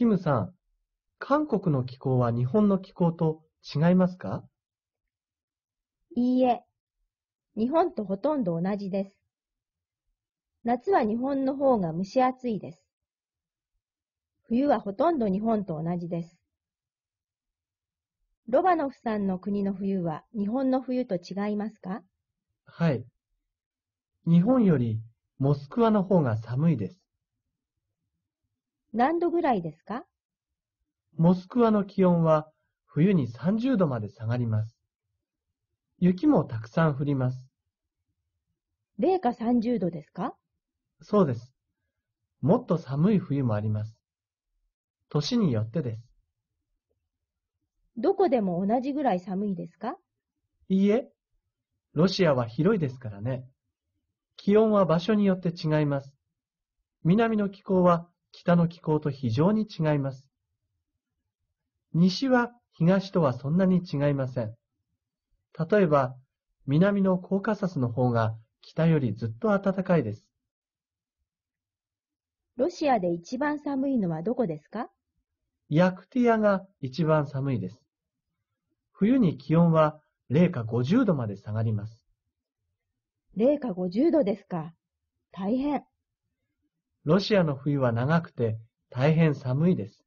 キムさん、韓国の気候は日本の気候と違いますかいいえ、日本とほとんど同じです。夏は日本の方が蒸し暑いです。冬はほとんど日本と同じです。ロバノフさんの国の冬は日本の冬と違いますかはい。日本よりモスクワの方が寒いです。何度ぐらいですかモスクワの気温は冬に30度まで下がります。雪もたくさん降ります。零下30度ですかそうです。もっと寒い冬もあります。年によってです。どこでも同じぐらい寒いですかいいえ、ロシアは広いですからね。気温は場所によって違います。南の気候は北の気候と非常に違います。西は東とはそんなに違いません。例えば、南のコーカサスの方が北よりずっと暖かいです。ロシアで一番寒いのはどこですかヤクティアが一番寒いです。冬に気温は零下50度まで下がります。零下50度ですか。大変。ロシアの冬は長くて大変寒いです。